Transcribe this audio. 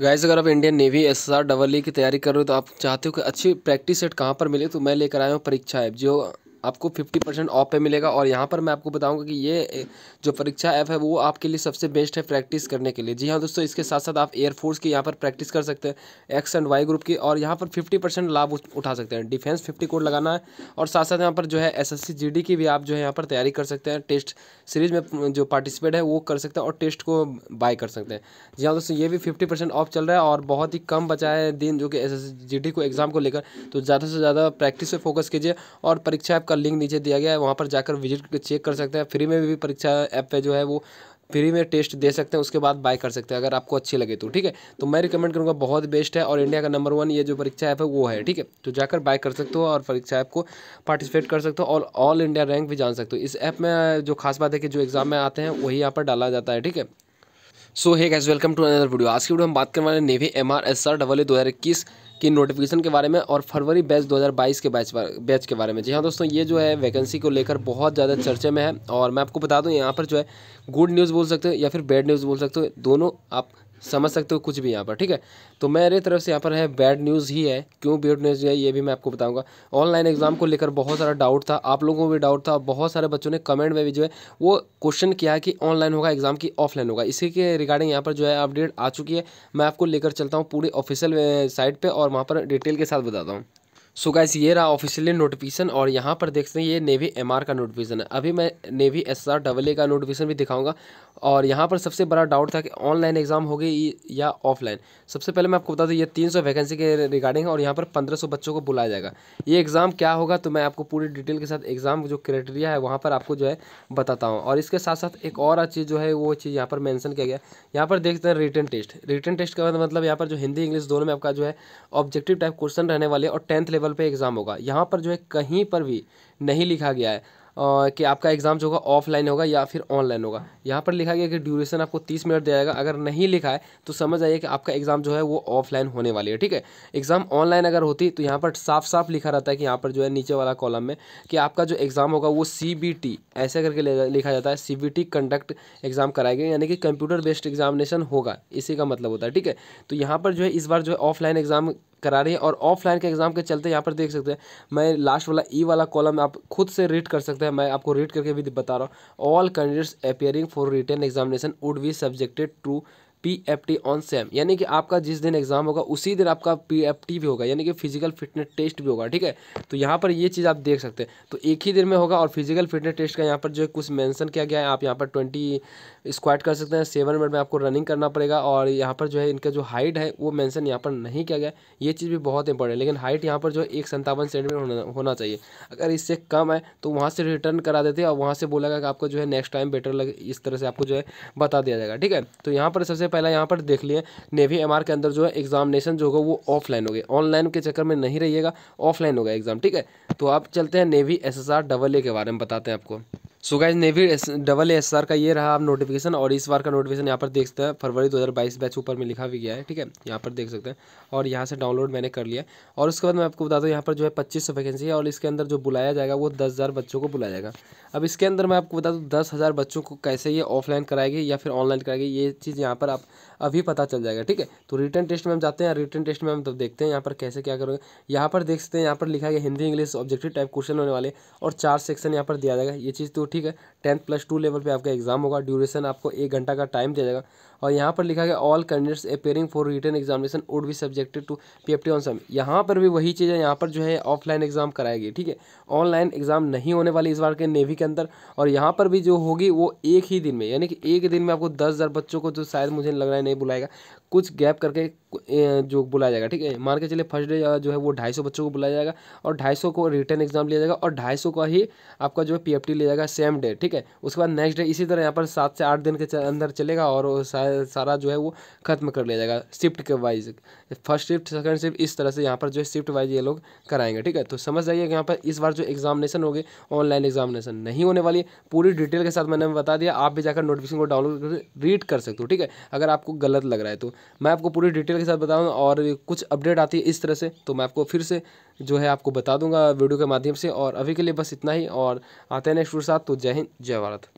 guys अगर आप Indian Navy S S R double E की तैयारी कर रहे हो तो आप चाहते हो कि अच्छी प्रैक्टिस सेट कहाँ पर मिले तो मैं लेकर आया हूँ परीक्षा ऐप जो आपको फिफ्टी परसेंट ऑफ पे मिलेगा और यहाँ पर मैं आपको बताऊंगा कि ये जो परीक्षा ऐप है वो आपके लिए सबसे बेस्ट है प्रैक्टिस करने के लिए जी हाँ दोस्तों इसके साथ साथ आप एयरफोर्स की यहाँ पर प्रैक्टिस कर सकते हैं एक्स एंड वाई ग्रुप की और यहाँ पर फिफ्टी परसेंट लाभ उठा सकते हैं डिफेंस फिफ्टी कोड लगाना है और साथ साथ यहाँ पर जो है एस एस की भी आप जो है यहाँ पर तैयारी कर सकते हैं टेस्ट सीरीज में जो पार्टिसिपेट है वो कर सकते हैं और टेस्ट को बाय कर सकते हैं जी हाँ दोस्तों ये भी फिफ्टी परसेंट ऑफ चल रहा है और बहुत ही कम बचा है दिन जो कि एस एस को एग्ज़ाम को लेकर तो ज़्यादा से ज़्यादा प्रैक्टिस पर फोकस कीजिए और परीक्षा ऐप का लिंक नीचे दिया गया है वहाँ पर जाकर विजिट चेक कर सकते हैं फ्री में भी परीक्षा ऐप पे जो है वो फ्री में टेस्ट दे सकते हैं उसके बाद बाय कर सकते हैं अगर आपको अच्छी लगे तो ठीक है तो मैं रिकमेंड करूँगा बहुत बेस्ट है और इंडिया का नंबर वन ये जो परीक्षा ऐप है वो है ठीक है तो जाकर बाय कर सकते हो और परीक्षा ऐप को पार्टिसिपेट कर सकते हो और ऑल इंडिया रैंक भी जान सकते हो इस ऐप में जो खास बात है कि जो एग्ज़ाम में आते हैं वही यहाँ पर डाला जाता है ठीक है so hey guys welcome to another video आज की वीडियो हम बात करने वाले navy M R S R double A दो हज़ार इक्कीस की नोटिफिकेशन के बारे में और फरवरी बैच 2022 के बैच बैच के बारे में जी हाँ दोस्तों ये जो है वैकेंसी को लेकर बहुत ज़्यादा चर्चे में है और मैं आपको बता दूँ यहाँ पर जो है गुड न्यूज़ बोल सकते हो या फिर बैड न्यूज़ बोल सकते हो दोनों आप समझ सकते हो कुछ भी यहाँ पर ठीक है तो मेरे तरफ से यहाँ पर है बैड न्यूज़ ही है क्यों बैड न्यूज़ है ये भी मैं आपको बताऊंगा ऑनलाइन एग्जाम को लेकर बहुत सारा डाउट था आप लोगों को भी डाउट था बहुत सारे बच्चों ने कमेंट में भी जो है वो क्वेश्चन किया है कि ऑनलाइन होगा एग्जाम की ऑफलाइन होगा इसी के रिगार्डिंग यहाँ पर जो है अपडेट आ चुकी है मैं आपको लेकर चलता हूँ पूरी ऑफिशियल साइट पर और वहाँ पर डिटेल के साथ बताता हूँ सो so गैस ये रहा ऑफिशियली नोटिफिकेशन और यहाँ पर देखते हैं ये नेवी एमआर का नोटिफिकेशन है अभी मैं navy S R double A का नोटिफिकेशन भी दिखाऊंगा और यहाँ पर सबसे बड़ा डाउट था कि ऑनलाइन एग्जाम होगी या ऑफलाइन सबसे पहले मैं आपको बता दूँ ये तीन सौ वैकेंसी के रिगार्डिंग है और यहाँ पर पंद्रह सौ बच्चों को बुलाया जाएगा ये एग्ज़ाम क्या होगा तो मैं आपको पूरी डिटेल के साथ एग्ज़ाम जो क्राइटेरिया है वहाँ पर आपको जो है बताता हूँ और इसके साथ साथ एक और चीज़ जो है वो चीज़ यहाँ पर मैंसन किया गया यहाँ पर देखते हैं रिटर्न टेस्ट रिटर्न टेस्ट का मतलब यहाँ पर जो हिंदी इंग्लिश दोनों में आपका जो है ऑब्जेक्टिव टाइप क्वेश्चन रहने वाले और टेंथ लेवल लेवल पे एग्ज़ाम होगा यहाँ पर जो है कहीं पर भी नहीं लिखा गया है आ, कि आपका एग्ज़ाम जो होगा ऑफलाइन होगा या फिर ऑनलाइन होगा यहाँ पर लिखा गया कि ड्यूरेशन आपको तीस मिनट दिया जाएगा अगर नहीं लिखा है तो समझ आइए कि आपका एग्ज़ाम जो है वो ऑफलाइन होने वाली है ठीक है एग्ज़ाम ऑनलाइन अगर होती तो यहाँ पर साफ साफ लिखा रहता है कि यहाँ पर जो है नीचे वाला कॉलम में कि आपका जो एग्ज़ाम होगा वो सी ऐसे करके लिखा जाता है सी कंडक्ट एग्ज़ाम कराएंगे यानी कि कंप्यूटर बेस्ड एग्जामिनेशन होगा इसी का मतलब होता है ठीक है तो यहाँ पर जो है इस बार जो है ऑफलाइन एग्ज़ाम करा रही है और ऑफलाइन के एग्ज़ाम के चलते यहाँ पर देख सकते हैं मैं लास्ट वाला ई वाला कॉलम आप खुद से रीड कर सकते हैं मैं आपको रीड करके भी बता रहा हूँ all candidates appearing for written examination would be subjected to P F T on same यानी कि आपका जिस दिन एग्जाम होगा उसी दिन आपका पी एफ टी भी होगा यानी कि फिजिकल फिटनेस टेस्ट भी होगा ठीक है तो यहाँ पर ये चीज़ आप देख सकते हैं तो एक ही दिन में होगा और फिजिकल फिटनेस टेस्ट का यहाँ पर जो है कुछ मेंशन किया गया है आप यहाँ पर ट्वेंटी स्क्वाट कर सकते हैं सेवन मिनट में आपको रनिंग करना पड़ेगा और यहाँ पर जो है इनका जो हाइट है वो मैंसन यहाँ पर नहीं किया गया ये चीज़ भी बहुत इंपॉर्टेंट है लेकिन हाइट यहाँ पर जो है एक संतावन सेंटीमीटर होना चाहिए अगर इससे कम है तो वहाँ से रिटर्न करा देते हैं और वहाँ से बोला गया कि आपको जो है नेक्स्ट टाइम बेटर लगे इस तरह से आपको जो है बता दिया जाएगा ठीक है तो यहाँ पर सबसे पहले यहाँ पर देख लिए नेवी एम के अंदर जो है एग्जामिनेशन जो होगा वो ऑफलाइन हो गया ऑनलाइन के चक्कर में नहीं रहिएगा ऑफलाइन होगा एग्जाम ठीक है तो आप चलते हैं नेवी एसएसआर डबल ए के बारे में बताते हैं आपको so guys navy double S R का ये रहा आप नोटिफिकेशन और इस बार का नोटिफिकेशन यहाँ पर देख सकते हैं फरवरी 2022 बैच ऊपर में लिखा भी गया है ठीक है यहाँ पर देख सकते हैं और यहाँ से डाउनलोड मैंने कर लिया और उसके बाद मैं आपको बता दूँ यहाँ पर जो है पच्चीस सौ वैकेंसी है और इसके अंदर जो बुलाया जाएगा वो दस हज़ार बच्चों को बुलाया जाएगा अब इसके अंदर मैं आपको बता दूँ दस हज़ार बच्चों को कैसे ये ऑफलाइन कराएगी या फिर ऑनलाइन कराएगी ये चीज़ यहाँ पर आप अभी पता चल जाएगा ठीक है तो रिटर्न टेस्ट में हम जाते हैं रिटर्न टेस्ट में हम तब देखते हैं यहाँ पर कैसे क्या करोगे यहाँ पर देख सकते हैं यहाँ पर लिखा गया Hindi English objective type question होने वाले और चार सेक्शन यहाँ पर दिया जाएगा ये चीज़ तो ठीक है टेंथ प्लस टू लेवल पर आपका एग्जाम होगा ड्यूरेशन आपको एक घंटा का टाइम दिया जाएगा और यहाँ पर लिखा गया all candidates appearing for written examination would be subjected to P F on same यहाँ पर भी वही चीज़ है यहाँ पर जो है ऑफलाइन एग्जाम कराएगी ठीक है ऑनलाइन एग्जाम नहीं होने वाली इस बार के नेवी के अंदर और यहाँ पर भी जो होगी वो एक ही दिन में यानी कि एक दिन में आपको दस बच्चों को जो तो शायद मुझे लग रहा है नहीं बुलाएगा कुछ गैप करके जो बुलाया जाएगा ठीक है मान के चलिए फर्स्ट डे जो है वो ढाई सौ बच्चों को बुलाया जाएगा और ढाई सौ को रिटर्न एग्जाम लिया जाएगा और ढाई सौ का ही आपका जो है पी एफ टी लिया जाएगा सेम डे ठीक है उसके बाद नेक्स्ट डे इसी तरह यहाँ पर सात से आठ दिन के अंदर चलेगा और सारा जो है वो खत्म कर लिया जाएगा शिफ्ट के wise first shift second shift इस तरह से यहाँ पर जो है शिफ्ट वाइज ये लोग कराएंगे ठीक है तो समझ जाइए यहाँ पर इस बार जो एग्जामिनेशन होगी ऑनलाइन एग्जामिनेशन नहीं होने वाली पूरी डिटेल के साथ मैंने बता दिया आप भी जाकर नोटिफिकेशन को डाउनलोड कर रीड कर सकते हो ठीक है अगर आपको गलत लग रहा है तो मैं आपको पूरी डिटेल के साथ बताऊँ और कुछ अपडेट आती है इस तरह से तो मैं आपको फिर से जो है आपको बता दूंगा वीडियो के माध्यम से और अभी के लिए बस इतना ही और आते हैं नेक्स्ट वीडियो साथ तो जय हिंद जय भारत